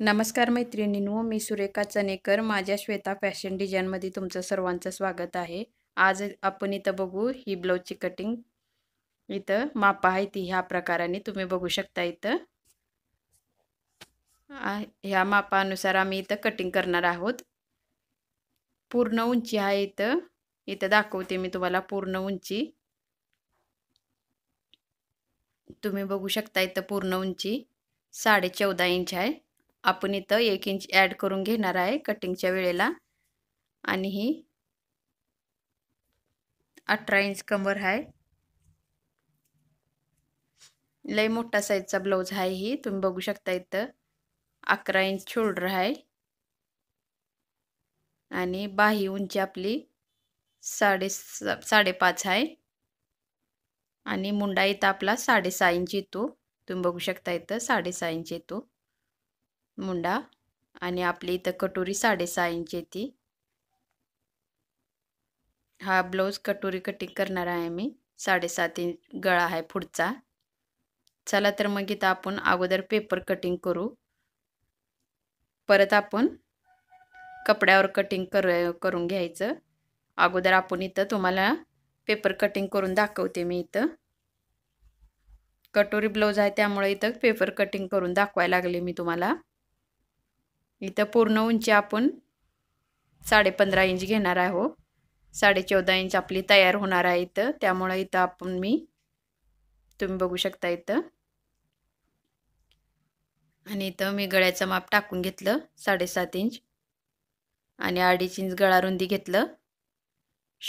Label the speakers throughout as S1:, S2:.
S1: नमस्कार मैत्रिणींनो मी सुरेखा चनेकर माझ्या श्वेता फॅशन डिझाईनमध्ये तुमचं सर्वांचं स्वागत आहे आज आपण इथं बघू ही ब्लाऊजची कटिंग इथं माप आहे ती ह्या प्रकाराने तुम्ही बघू शकता इथं ह्या मापानुसार आम्ही इथं कटिंग करणार आहोत पूर्ण उंची आहे इथं इथं दाखवते मी तुम्हाला पूर्ण उंची तुम्ही बघू शकता इथं पूर्ण उंची साडे चौदा इंच आहे आपण इथं एक इंच ॲड करून घेणार आहे कटिंगच्या वेळेला आणि ही अठरा इंच कंबर आहे लई मोठा साईजचा ब्लाऊज आहे ही तुम्ही बघू शकता इथं अकरा इंच शोल्डर आहे आणि बाही उंची आपली साडे साडेपाच आहे आणि मुंडा इथं आपला साडेसहा इंच येतो तुम्ही बघू शकता इथं साडेसहा इंच येतो मुंडा आणि आपली इथं कटोरी साडेसहा इंच येते हा ब्लाऊज कटोरी कटिंग करणार आहे मी साडेसात इंच गळा आहे पुढचा चला तर मग इथं आपण अगोदर पेपर कटिंग करू परत आपण कपड्यावर कटिंग कर करून घ्यायचं अगोदर आपण इथं तुम्हाला पेपर कटिंग करून दाखवते मी इथं कटोरी ब्लाऊज आहे त्यामुळे इथं पेपर कटिंग करून दाखवायला लागले मी तुम्हाला इथं पूर्ण उंची आपण पंधरा इंच घेणार आहो चौदा इंच आपली तयार होणार आहे इथं त्यामुळं इथं आपण मी तुम्ही बघू शकता इथं आणि इथं मी गळ्याचं माप टाकून घेतलं साडेसात इंच आणि अडीच इंच गळा रुंदी घेतलं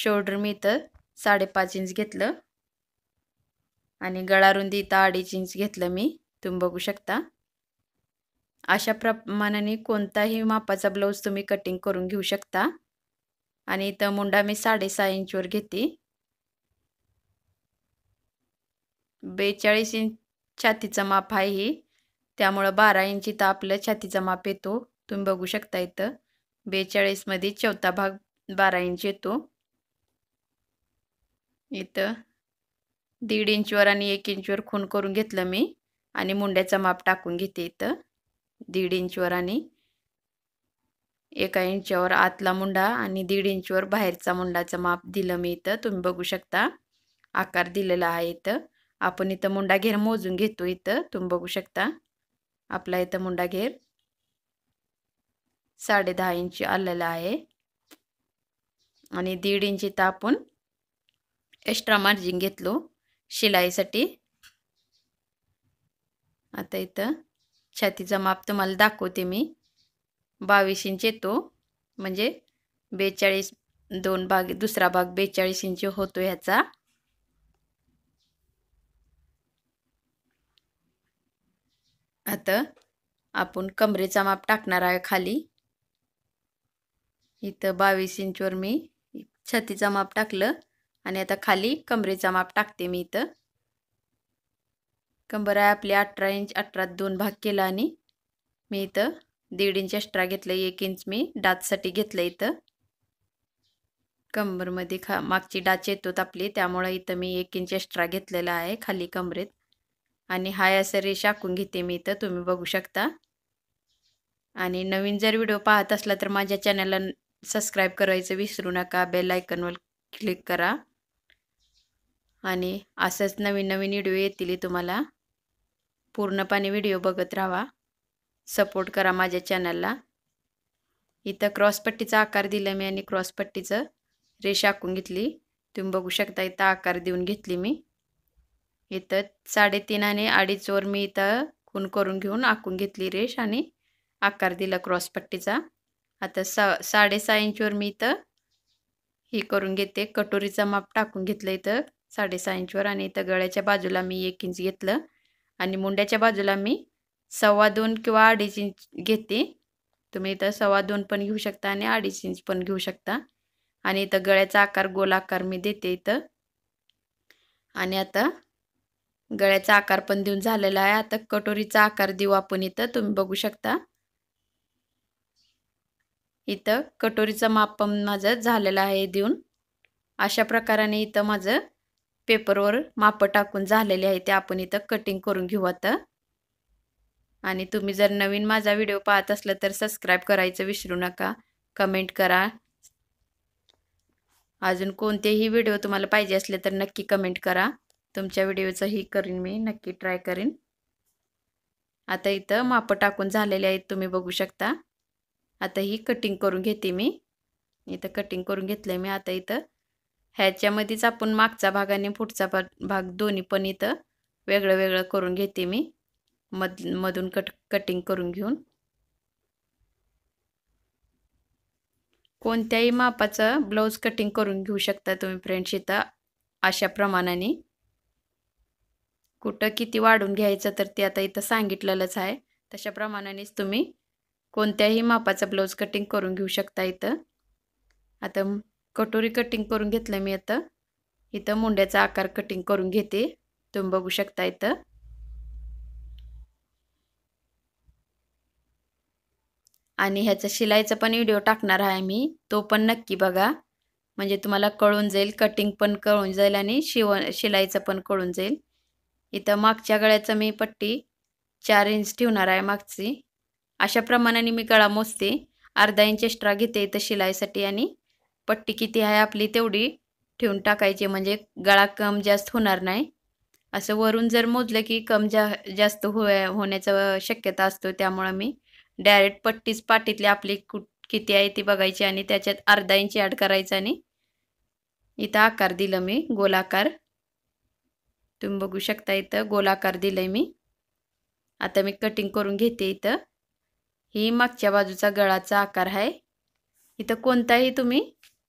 S1: शोल्डर मी इथं साडेपाच इंच घेतलं आणि गळा रुंदी इथं अडीच इंच घेतलं मी तुम्ही बघू शकता अशा प्रमाणाने कोणताही मापाचा ब्लाऊज तुम्ही कटिंग करून घेऊ शकता आणि इथं मुंडा मी साडेसहा इंचवर घेते बेचाळीस इंच छातीचं माप आहे ही त्यामुळं बारा इंच इथं आपलं छातीचा माप येतो तुम्ही बघू शकता इथं बेचाळीसमध्ये चौथा भाग बारा इंच येतो इथं दीड इंचवर आणि एक इंचवर खून करून घेतलं मी आणि मुंड्याचा माप टाकून घेते इथं दीड इंचवर आणि एका इंचावर आतला मुंडा आणि दीड इंचवर बाहेरचा मुंडाचं माप दिलं मी इथं तुम्ही बघू शकता आकार दिलेला आहे इथं आपण इथं मुंडा घेर मोजून घेतो इथं तुम्ही बघू शकता आपला इथं मुंडा घेर साडे दहा इंची आलेला आहे आणि दीड इंच इथं आपण एक्स्ट्रा मार्जिन घेतलो शिलाईसाठी आता इथं छातीचा माप तुम्हाला दाखवते मी बावीस इंच येतो म्हणजे बेचाळीस दोन भाग दुसरा भाग बेचाळीस इंच होतो ह्याचा आता आपण कमरेचा माप टाकणार आहे खाली इथं बावीस इंचवर मी छातीचा माप टाकलं आणि आता खाली कमरेचा माप टाकते मी इथं कंबर आहे आपली अठरा इंच अठरात दोन भाग केला आणि मी इथं दीड इंच एक्स्ट्रा घेतलं एक इंच मी डाचसाठी घेतलं इथं कंबरमध्ये खा मागची डाच येतोत आपली त्यामुळं इथं मी एक इंच एक्स्ट्रा घेतलेला आहे खाली कंबरेत आणि हाय असं रेष आखून घेते मी इथं तुम्ही बघू शकता आणि नवीन जर व्हिडिओ पाहत असला तर माझ्या चॅनलला सबस्क्राईब करायचं विसरू नका बेल आयकनवर क्लिक करा आणि असंच नवीन नवीन व्हिडिओ येतील तुम्हाला पूर्णपणे व्हिडिओ बघत राहा सपोर्ट करा माझ्या चॅनलला इथं क्रॉसपट्टीचा आकार दिला मी आणि क्रॉसपट्टीचं रेष आखून घेतली तुम्ही बघू शकता इथं आकार देऊन घेतली मी इथं साडेतीन आणि अडीच वर मी इथं खून करून घेऊन आखून घेतली रेष आणि आकार दिला क्रॉसपट्टीचा आता सा साडेसहा इंचवर मी इथं ही करून घेते कटोरीचा माप टाकून घेतलं इथं साडेसहा इंचवर आणि इथं गळ्याच्या बाजूला मी एक इंच घेतलं आणि मुंड्याच्या बाजूला मी सव्वा दोन किंवा अडीच इंच घेते तुम्ही इथं सव्वा दोन पण घेऊ शकता आणि अडीच इंच पण घेऊ शकता आणि इथं गळ्याचा आकार गोल आकार मी देते इथं आणि आता गळ्याचा आकार पण देऊन झालेला आहे आता कटोरीचा आकार देऊ आपण इथं तुम्ही बघू शकता इथं कटोरीचं माप पण माझं झालेलं आहे देऊन अशा प्रकाराने इथं माझं पेपरवर माप टाकून झालेले आहे ते आपण इथं कटिंग करून घेऊ आता आणि तुम्ही जर नवीन माझा व्हिडिओ पाहत असला तर सबस्क्राईब करायचं विसरू नका कमेंट करा अजून कोणतेही व्हिडिओ तुम्हाला पाहिजे असले तर नक्की कमेंट करा तुमच्या व्हिडिओचंही करीन मी नक्की ट्राय करीन आता इथं माप टाकून झालेले आहेत तुम्ही बघू शकता आता ही कटिंग करून घेते मी इथं कटिंग करून घेतलं मी आता इथं ह्याच्यामध्येच आपण मागचा भाग आणि पुढचा भाग दोन्ही पण इथं वेगळं वेगळं करून घेते मी मध मधून कट कटिंग करून घेऊन कोणत्याही मापाचं ब्लाऊज कटिंग करून घेऊ शकता तुम्ही फ्रेंड्स इथं अशा प्रमाणाने कुठं किती वाढून घ्यायचं तर ते आता इथं सांगितलेलंच आहे तशा प्रमाणानेच तुम्ही कोणत्याही मापाचा ब्लाऊज कटिंग करून घेऊ शकता इथं आता कटोरी कटिंग करून घेतलं मी आता इथं मुंड्याचा आकार कटिंग करून घेते तुम्ही बघू शकता इथं आणि ह्याचा शिलाईचा पण व्हिडिओ टाकणार आहे मी तो पण नक्की बघा म्हणजे तुम्हाला कळून जाईल कटिंग पण कळून जाईल आणि शिव शिलाईचं पण कळून जाईल इथं मागच्या गळ्याचं मी पट्टी चार इंच ठेवणार आहे मागची अशा प्रमाणाने मी गळा मोजते अर्धा इंच एक्स्ट्रा घेते इथं शिलाईसाठी आणि पट्टी किती आहे आपली तेवढी ठेवून टाकायची म्हणजे गळा कम जास्त होणार नाही असं वरून जर मोजलं की कम जा जास्त हो होण्याचा शक्यता असतो त्यामुळं मी डायरेक्ट पट्टीच पाटीतली आपली कुट किती आहे ती बघायची आणि त्याच्यात अर्धा इंच ॲड करायचं आणि इथं आकार दिलं मी गोलाकार तुम्ही बघू शकता इथं गोलाकार दिलं मी आता मी कटिंग करून घेते इथं ही मागच्या बाजूचा गळाचा आकार आहे इथं कोणताही तुम्ही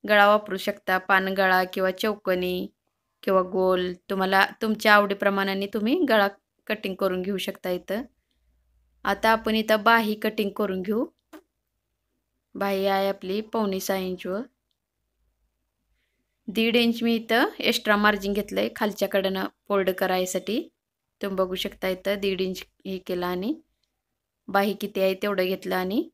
S1: गळा वापरू शकता पानगळा किंवा चौकणी किंवा गोल तुम्हाला तुमच्या आवडीप्रमाणाने तुम्ही गळा कटिंग करून घेऊ शकता इथं आता आपण इथं बाही कटिंग करून घेऊ बाही आहे आपली पावणे सहा इंचवर दीड इंच मी इथं एक्स्ट्रा मार्जिन घेतलं आहे खालच्याकडनं फोल्ड करायसाठी तुम्ही बघू शकता इथं दीड इंच हे केलं आणि बाही किती आहे तेवढं घेतलं आणि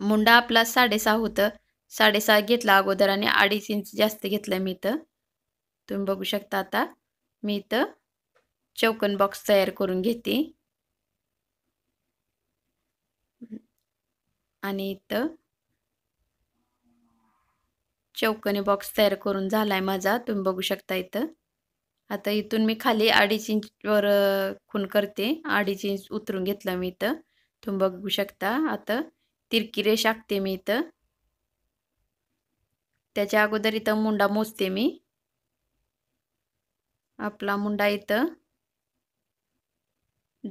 S1: मुंडा आपला साडेसहा होतं साडेसहा घेतला अगोदर आणि अडीच इंच जास्त घेतलं मी इथं तुम्ही बघू शकता आता मी इथं चौकन बॉक्स तयार करून घेते आणि इथं चौकनी बॉक्स तयार करून झाला आहे माझा तुम्ही बघू शकता इथं आता इथून मी खाली अडीच इंचवर खून करते अडीच इंच उतरून घेतलं मी इथं तुम्ही बघू शकता आता तिरकी रेष आखते मी इथं त्याच्या अगोदर इथं मुंडा मोजते मी आपला मुंडा इथं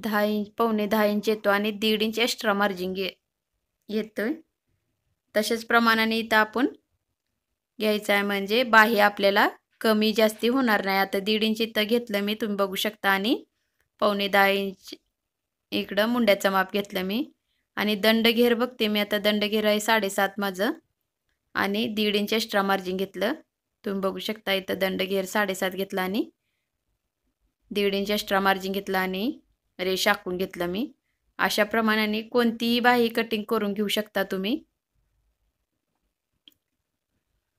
S1: दहा इंच पावणे दहा इंच येतो आणि दीड इंच एक्स्ट्रा मार्जिन घे येतोय तशाच प्रमाणाने इथं आपण घ्यायचं आहे म्हणजे बाह्य आपल्याला कमी जास्ती होणार नाही आता दीड इंच इथं घेतलं मी तुम्ही बघू शकता आणि पावणे दहा इंच इकडं मुंड्याचं माप घेतलं मी आणि दंड घेर बघते मी आता दंड घेर आहे साडेसात माझं आणि दीड इंच एक्स्ट्रा मार्जिन घेतलं तुम्ही बघू शकता इथं दंड घेर साडेसात घेतला आणि दीड इंच एक्स्ट्रा मार्जिन घेतलं आणि रेष आखून घेतलं मी अशा प्रमाणाने कोणतीही बाही कटिंग करून घेऊ शकता तुम्ही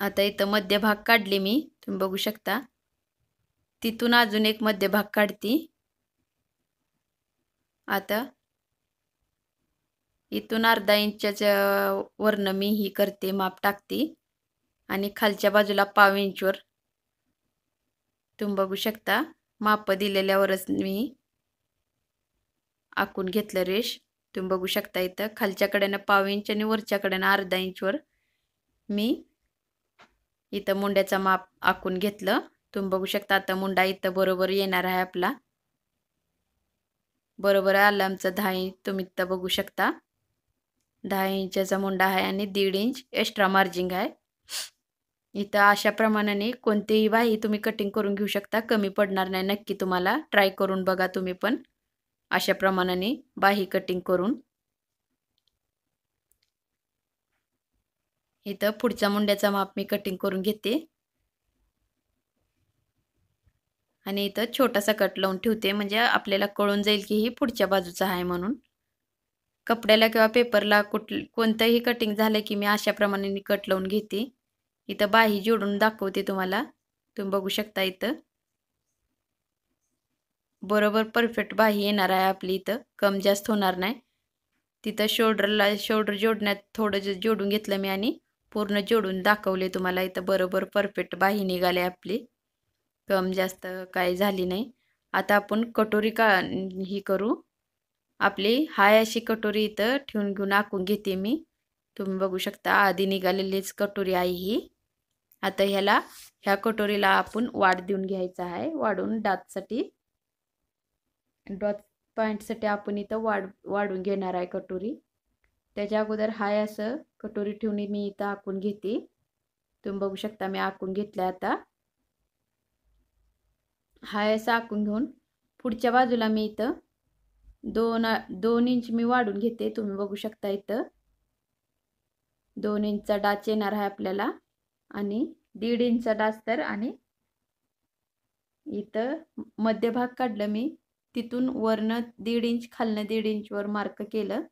S1: आता इथं मध्यभाग काढले मी तुम्ही बघू शकता तिथून अजून एक मध्यभाग काढती आता इथून अर्धा इंचाच्या वरनं मी ही करते माप टाकते आणि खालच्या बाजूला पाव इंचवर तुम्ही बघू शकता माप दिलेल्यावरच मी आखून घेतलं रेश तुम्ही बघू शकता इथं खालच्याकडे ना पाव इंच आणि वरच्या ना अर्धा इंचवर मी इथं मुंड्याचा माप आखून घेतलं तुम्ही बघू शकता आता मुंडा इथं बरोबर येणार आहे आपला बरोबर आलं आमचं धाई तुम्ही इथं बघू शकता दहा इंचाचा मुंडा आहे आणि दीड इंच एक्स्ट्रा मार्जिंग आहे इथं अशा प्रमाणाने कोणतीही बाही तुम्ही कटिंग करून घेऊ शकता कमी पडणार नाही नक्की तुम्हाला ट्राय करून बघा तुम्ही पण अशा प्रमाणाने बाही कटिंग करून इथं पुढच्या मुंड्याचा माप मी कटिंग करून घेते आणि इथं छोटासा कट लावून ठेवते म्हणजे आपल्याला कळून जाईल की ही पुढच्या बाजूचा आहे म्हणून कपड्याला किंवा पेपरला कुठ कोणतंही कटिंग झालं की मी अशाप्रमाणे मी कट लावून घेते इथं बाही जोडून दाखवते तुम्हाला तुम्ही बघू शकता इथं बरोबर परफेक्ट बाही येणार आहे आपली इथं कम जास्त होणार नाही तिथं शोल्डरला शोल्डर जोडण्यात थोडं जोडून घेतलं मी आणि पूर्ण जोडून दाखवले तुम्हाला इथं बरोबर परफेक्ट बाही निघाले आपली कम जास्त काय झाली नाही आता आपण कटोरी का ही करू आपली हाय अशी कटोरी इथं ठेवून घेऊन आखून घेते मी तुम्ही बघू शकता आधी निघालेलीच कटोरी आहे ही आता ह्याला ह्या कटोरीला आपण वाढ देऊन घ्यायचा आहे वाढून डातसाठी डॉट पॉईंटसाठी आपण इथं वाढ वाढून घेणार आहे कटोरी त्याच्या अगोदर हाय असं कटोरी ठेवून मी इथं आखून घेते तुम्ही बघू शकता मी आखून घेतल्या आता हाय असं आखून घेऊन पुढच्या बाजूला मी इथं दोन दोन इंच मी वाढून घेते तुम्ही बघू शकता इथं दोन इंचचा डाच येणार आहे आपल्याला आणि दीड इंचचा डाच तर आणि इथं मध्यभाग काढलं मी तिथून वरनं दीड इंच खालनं दीड इंचवर मार्क केलं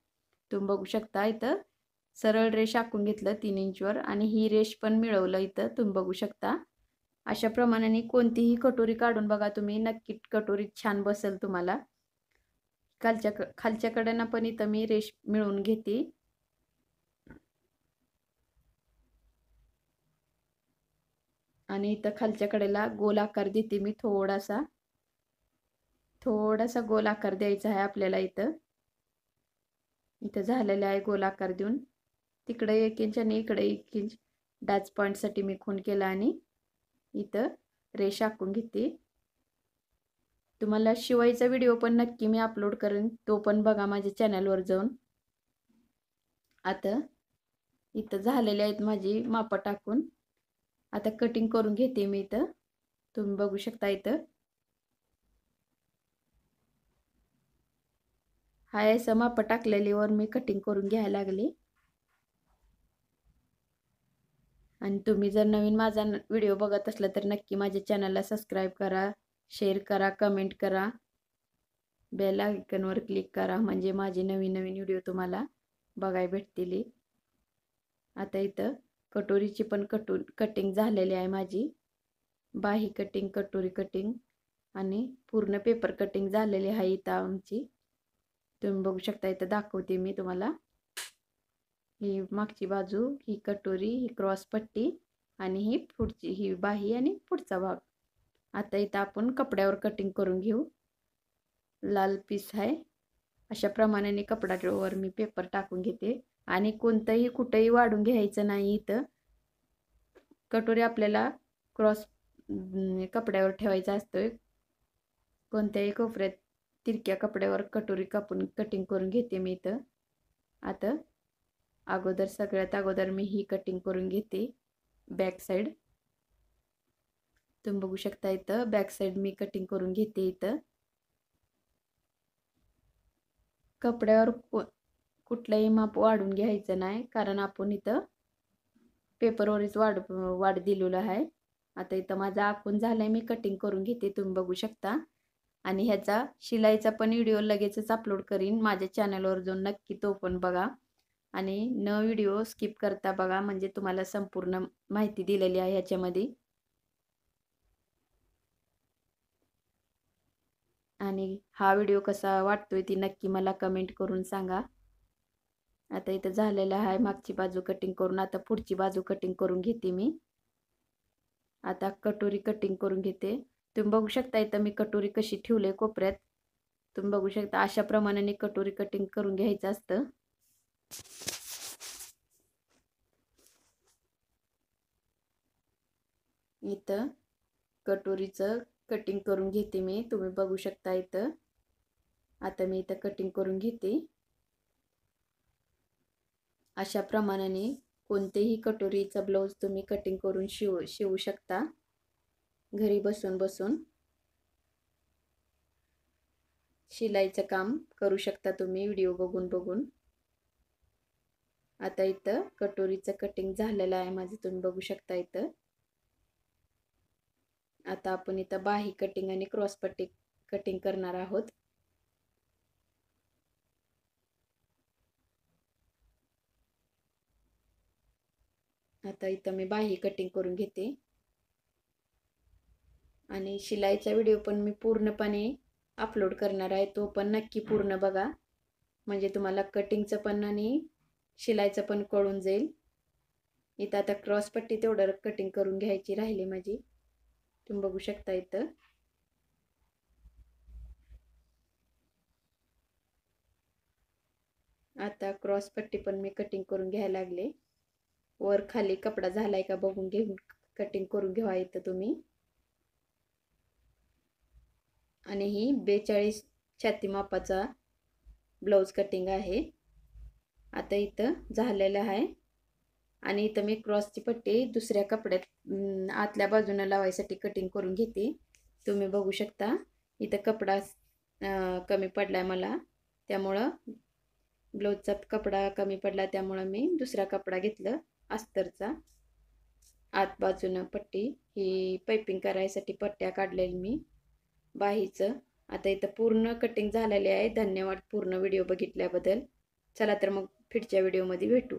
S1: तुम्ही बघू शकता इथं सरळ रेष आखून घेतलं तीन इंचवर आणि ही रेष पण मिळवलं इथं तुम्ही बघू शकता अशा प्रमाणाने कोणतीही कटोरी काढून बघा तुम्ही नक्की कटोरी छान बसेल तुम्हाला खालच्या खालच्या कड्यानं पण इथं मी रेश मिळवून घेते आणि इथं खालच्या कडेला गोल आकार देते मी थोडासा थोडासा गोल आकार द्यायचा आहे आपल्याला इथं इथं झालेला आहे गोल आकार देऊन तिकडे एक इंच आणि इकडे एक इंच डाच साठी मी खून केला आणि इथं रेष आखून घेते तुम्हाला शिवायचा व्हिडिओ पण नक्की मी अपलोड करेन तो पण बघा माझ्या चॅनलवर जाऊन आता इथं झालेले आहेत माझी मापं टाकून आता कटिंग करून घेते मी इथं तुम्ही बघू शकता इथं हाय असं मापं वर मी कटिंग करून घ्यायला लागले आणि तुम्ही जर नवीन माझा व्हिडिओ बघत असला तर नक्की माझ्या चॅनलला सबस्क्राईब करा शेअर करा कमेंट करा बेल आयकनवर क्लिक करा म्हणजे माझी नवीन नवीन व्हिडिओ तुम्हाला बघायला भेटतील आता इथं कटोरीची पण कटो कटिंग झालेली आहे माझी बाही कटिंग कटोरी कटिंग आणि पूर्ण पेपर कटिंग झालेली आहे इथं आमची तुम्ही बघू शकता इथं दाखवते मी तुम्हाला ही मागची बाजू ही कटोरी ही क्रॉस पट्टी आणि ही पुढची ही बाही आणि पुढचा भाग आता इथं आपण कपड्यावर कटिंग करून घेऊ लाल पीस आहे अशा प्रमाणाने कपड्यावर मी पेपर टाकून घेते आणि कोणतंही कुठंही वाढून घ्यायचं नाही इथं कटोरी आपल्याला क्रॉस कपड्यावर ठेवायचा असतोय कोणत्याही कोपऱ्यात तिरक्या कपड्यावर कटोरी कापून कटिंग करून घेते मी इथं आता अगोदर सगळ्यात अगोदर मी ही कटिंग करून घेते बॅक साईड तुम्ही बघू शकता इथं बॅक साईड मी कटिंग करून घेते इथं कपड्यावर कुठलंही माप वाढून घ्यायचं नाही कारण आपण इथं पेपरवरच वाढ वाढ दिलेलं आहे आता इथं माझा आखून झाला मी कटिंग करून घेते तुम्ही बघू शकता आणि ह्याचा शिलाईचा पण व्हिडिओ लगेचच अपलोड करीन माझ्या चॅनलवर जाऊन नक्की तो पण बघा आणि न व्हिडिओ स्किप करता बघा म्हणजे तुम्हाला संपूर्ण माहिती दिलेली आहे ह्याच्यामध्ये आणि हा व्हिडिओ कसा वाटतो आहे ती नक्की मला कमेंट करून सांगा आता इथं झालेलं आहे मागची बाजू कटिंग करून आता पुढची बाजू कटिंग करून घेते मी आता कटोरी कटिंग करून घेते तुम्ही बघू शकता इथं मी कटोरी कशी ठेवले कोपऱ्यात तुम्ही बघू शकता अशा प्रमाणाने कटोरी कटिंग करून घ्यायचं असतं इथं कटोरीचं कटिंग करून घेते मी तुम्ही बघू शकता इथं आता मी इथं कटिंग करून घेते अशा प्रमाणाने कोणतेही कटोरीचा ब्लाऊज तुम्ही कटिंग करून शिव शिवू शकता घरी बसून बसून शिलाईचं काम करू शकता तुम्ही व्हिडिओ बघून बघून आता इथं कटोरीचं कटिंग झालेलं आहे माझं तुम्ही बघू शकता इथं आता आपण इथं बाही कटिंग आणि क्रॉस पट्टी कटिंग करणार आहोत आता इथं मी बाही कटिंग करून घेते आणि शिलाईचा व्हिडिओ पण मी पूर्णपणे अपलोड करणार आहे तो पण नक्की पूर्ण बघा म्हणजे तुम्हाला कटिंगचं पण आणि शिलाईचं पण कळून जाईल इथं आता क्रॉस पट्टी तेवढं कटिंग करून घ्यायची राहिली माझी तुम्ही बघू शकता इथं आता क्रॉस पट्टी पण मी कटिंग करून घ्यायला लागले वर खाली कपडा झालाय का बघून घेऊन कटिंग करून घेवा इथं तुम्ही आणि ही बेचाळीस छाती मापाचा ब्लाऊज कटिंग आहे आता इथं झालेलं आहे आणि इथं मी क्रॉसची पट्टी दुसऱ्या कपड्यात आतल्या बाजूनं लावायसाठी कटिंग करून घेते तुम्ही बघू शकता इथं कपडा कमी पडला आहे मला त्यामुळं ब्लाऊजचा कपडा कमी पडला त्यामुळं मी दुसरा कपडा घेतलं अस्तरचा आत बाजूनं पट्टी ही पायपिंग करायसाठी पट्ट्या काढलेली मी बाहीचं आता इथं पूर्ण कटिंग झालेली आहे धन्यवाद पूर्ण व्हिडिओ बघितल्याबद्दल चला तर मग पुढच्या व्हिडिओमध्ये भेटू